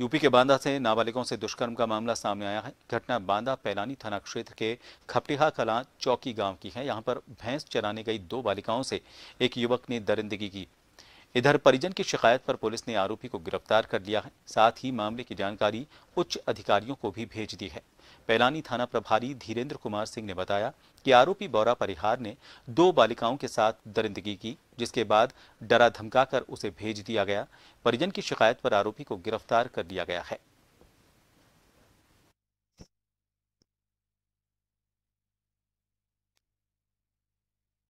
UP के बांदा से नाबालिगों से दुष्कर्म का मामला सामने आया है घटना बांदा पैलानी थाना क्षेत्र के खपटिहा कला चौकी गांव की है यहां पर भैंस चराने गई दो बालिकाओं से एक युवक ने दरिंदगी की इधर परिजन की शिकायत पर पुलिस ने आरोपी को गिरफ्तार कर लिया है साथ ही मामले की जानकारी उच्च अधिकारियों को भी भेज दी है पैलानी थाना प्रभारी धीरेन्द्र कुमार सिंह ने बताया कि आरोपी बौरा परिहार ने दो बालिकाओं के साथ दरिंदगी की जिसके बाद डरा धमकाकर उसे भेज दिया गया परिजन की शिकायत पर आरोपी को गिरफ्तार कर लिया गया है